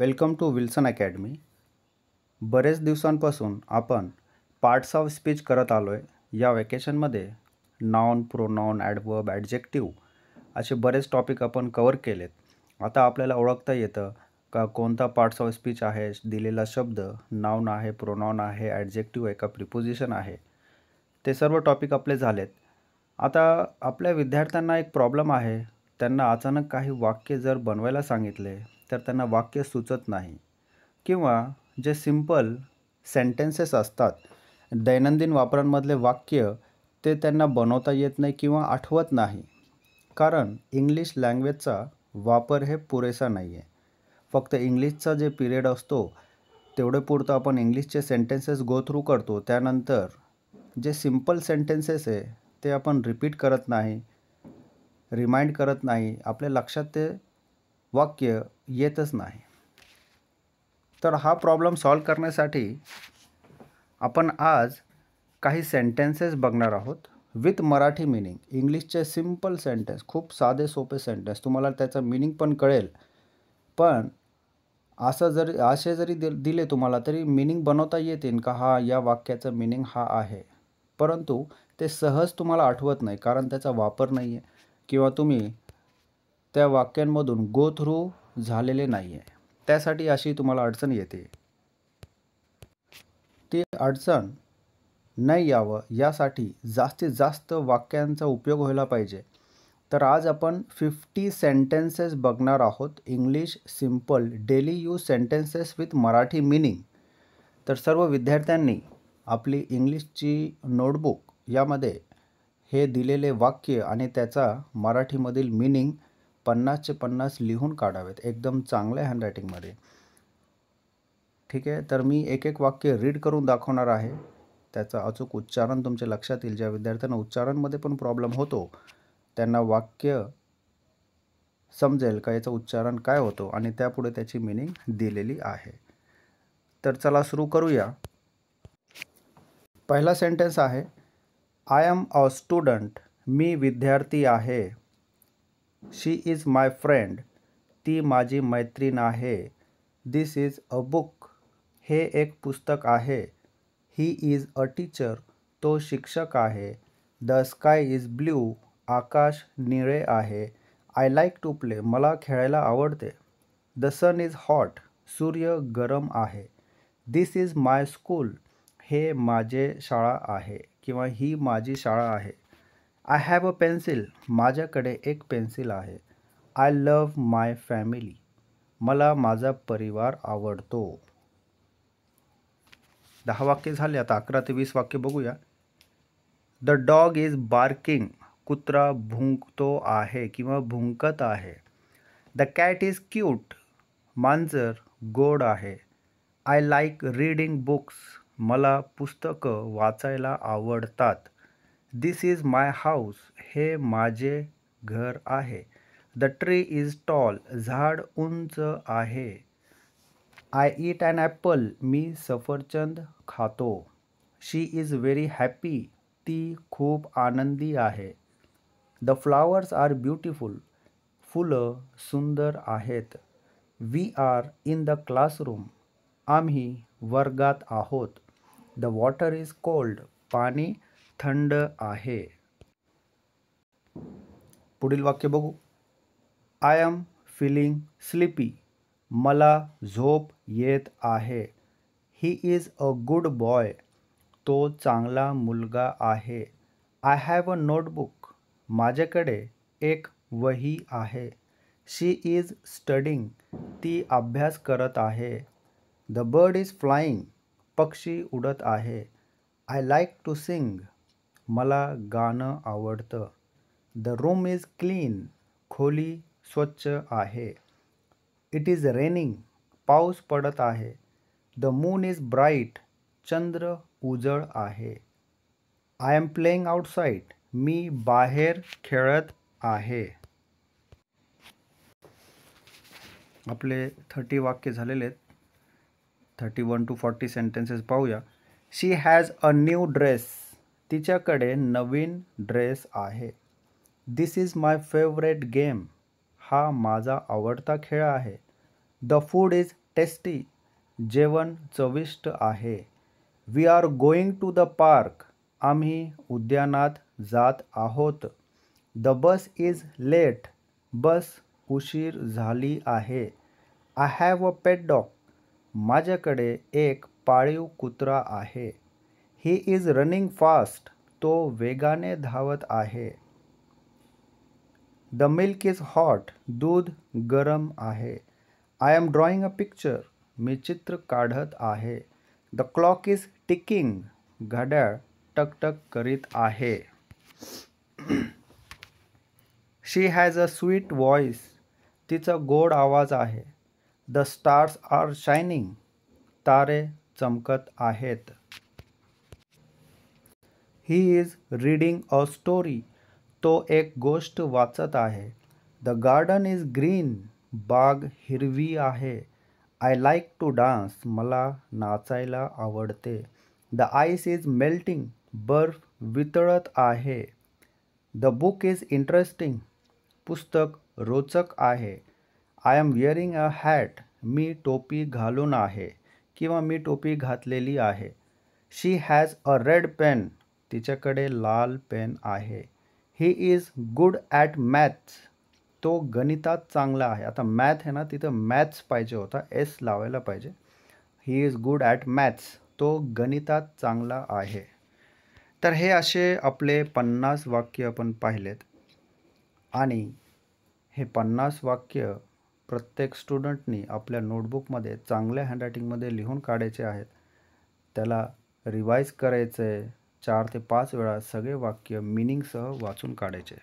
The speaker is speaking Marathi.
वेलकम टू विल्सन अकॅडमी बरेच दिवसांपासून आपण पार्ट्स ऑफ स्पीच करत आलो आहे या वॅकेशनमध्ये नॉन प्रोनॉन ॲडवर्ब ॲडजेक्टिव्ह असे बरेच टॉपिक आपण कवर केलेत आता आपल्याला ओळखता येतं का कोणता पार्ट्स ऑफ स्पीच आहे दिलेला शब्द नाऊन आहे प्रोनॉन आहे ॲडजेक्टिव्ह आहे का प्रिपोजिशन आहे ते सर्व टॉपिक आपले झालेत आता आपल्या विद्यार्थ्यांना एक प्रॉब्लेम आहे त्यांना अचानक काही वाक्य जर बनवायला सांगितले तर त्यांना वाक्य सुचत नाही किंवा जे सिम्पल सेंटेन्सेस असतात दैनंदिन वापरांमधले वाक्य ते त्यांना बनवता येत नाही किंवा आठवत नाही कारण इंग्लिश लँग्वेजचा वापर हे पुरेसा नाही आहे फक्त इंग्लिशचा जे पिरियड असतो तेवढे पुरतं आपण इंग्लिशचे सेंटेन्सेस गो थ्रू करतो त्यानंतर जे सिम्पल सेंटेन्सेस आहे ते आपण रिपीट करत नाही रिमाइंड करत नाही आपल्या लक्षात ते वाक्य येतच नाही तर हा प्रॉब्लेम सॉल्व करण्यासाठी आपण आज काही सेंटेन्सेस बघणार आहोत विथ मराठी मिनिंग इंग्लिशचे सिम्पल सेंटेन्स खूप साधे सोपे सेंटेन्स तुम्हाला त्याचं मिनिंग पण कळेल पण असं जर असे जरी दिले तुम्हाला तरी मिनिंग बनवता येतील का हा या वाक्याचं मिनिंग हा आहे परंतु ते सहज तुम्हाला आठवत नाही कारण त्याचा वापर नाही आहे किंवा तुम्ही त्या वाक्यांमधून गो थ्रू झालेले नाही आहे त्यासाठी अशी तुम्हाला अडचण येते ती अडचण नाही यावं यासाठी जास्तीत जास्त वाक्यांचा उपयोग व्हायला पाहिजे तर आज आपण फिफ्टी सेंटेन्सेस बघणार आहोत English simple daily use sentences with Marathi meaning तर सर्व विद्यार्थ्यांनी आपली इंग्लिशची नोटबुक यामध्ये हे दिलेले वाक्य आणि त्याचा मराठीमधील मिनिंग पन्नासचे पन्नास लिहून काढावेत एकदम चांगल्या हँडरायटिंगमध्ये ठीक आहे तर मी एक एक वाक्य रीड करून दाखवणार आहे त्याचा अचूक उच्चारण तुमच्या लक्षात येईल ज्या विद्यार्थ्यांना उच्चारणमध्ये पण प्रॉब्लेम होतो त्यांना वाक्य समजेल का याचं उच्चारण काय होतो आणि त्यापुढे त्याची मिनिंग दिलेली आहे तर चला सुरू करूया पहिला सेंटेन्स आहे आय एम अ स्टुडंट मी विद्यार्थी आहे शी इज माय फ्रेंड ती माझी मैत्रीण आहे दिस इज अ बुक हे एक पुस्तक आहे ही इज अ टीचर तो शिक्षक आहे द स्काय इज ब्ल्यू आकाश निळे आहे आय लाईक टू प्ले मला खेळायला आवडते द सन इज हॉट सूर्य गरम आहे दिस इज माय स्कूल हे माझे शाळा आहे किंवा ही माझी शाळा आहे आय हॅव अ पेन्सिल माझ्याकडे एक पेन्सिल आहे आय लव्ह माय फॅमिली मला माझा परिवार आवडतो दहा वाक्य झाले आता अकरा ते वीस वाक्य बघूया द डॉग इज बार्किंग कुत्रा भुंकतो आहे किंवा भुंकत आहे द कॅट इज क्यूट मांजर गोड आहे आय लाईक रीडिंग बुक्स मला पुस्तकं वाचायला आवडतात दिस इज माय हाऊस हे माझे घर आहे द ट्री इज टॉल झाड उंच आहे आय ईट अँड ॲपल मी सफरचंद खातो शी इज व्हेरी हॅपी ती खूप आनंदी आहे द फ्लावर्स आर ब्युटिफुल फुलं सुंदर आहेत we are in the classroom आम्ही वर्गात आहोत द वॉटर इज कोल्ड पाणी थंड आहे पुढील वाक्य बघू आय एम फिलिंग स्लीपी मला झोप येत आहे he is a good boy तो चांगला मुलगा आहे आय हॅव अ नोटबुक माझ्याकडे एक वही आहे शी इज स्टडिंग ती अभ्यास करत आहे द बर्ड इज फ्लाइंग पक्षी उडत आहे आय लाईक टू सिंग मला गाणं आवडतं द रूम इज क्लीन खोली स्वच्छ आहे इट इज रेनिंग पाऊस पडत आहे द मून इज ब्राईट चंद्र उजळ आहे आय एम प्लेईंग आउटसाईड मी बाहेर खेळत आहे आपले थर्टी वाक्य झालेले आहेत thirty one to forty sentences पाहूया she has a new dress तिच्याकडे नवीन ड्रेस आहे this is my favourite game हा माझा आवडता खेळ आहे द फूड इज टेस्टी जेवण चविष्ट आहे we are going to the park आम्ही उद्यानात जात आहोत the bus is late bus उशीर झाली आहे I have a pet dog माझ्याकडे एक पाळीव कुत्रा आहे ही इज रनिंग फास्ट तो वेगाने धावत आहे द मिल्क इज हॉट दूध गरम आहे I am drawing a picture मी चित्र काढत आहे द क्लॉक इज टिकिंग घड्याळ टकटक करीत आहे she has a sweet voice तिचा गोड आवाज आहे द स्टार्स आर शायनिंग तारे चमकत आहेत he is reading a story तो एक गोष्ट वाचत आहे द गार्डन इज ग्रीन बाग हिरवी आहे आय लाईक टू डान्स मला नाचायला आवडते द आईस इज मेल्टिंग बर्फ वितळत आहे द बुक इज इंटरेस्टिंग पुस्तक रोचक आहे I am wearing a hat मी टोपी घालून आहे किंवा मी टोपी घातलेली आहे she has a red pen तिच्याकडे लाल पेन आहे he is good at maths तो गणितात चांगला आहे आता मॅथ आहे ना तिथं मॅथ्स पाहिजे होता एस लावायला पाहिजे he is good at maths तो गणितात चांगला आहे तर हे असे आपले पन्नास वाक्य आपण पाहिलेत आणि हे पन्नास वाक्य प्रत्येक स्टुडंटनी आपल्या नोटबुकमध्ये चांगल्या हँडरायटिंगमध्ये लिहून काढायचे आहेत त्याला रिवाईज करायचं आहे चार ते पाच वेळा सगळे वाक्य मिनिंगसह वाचून काढायचे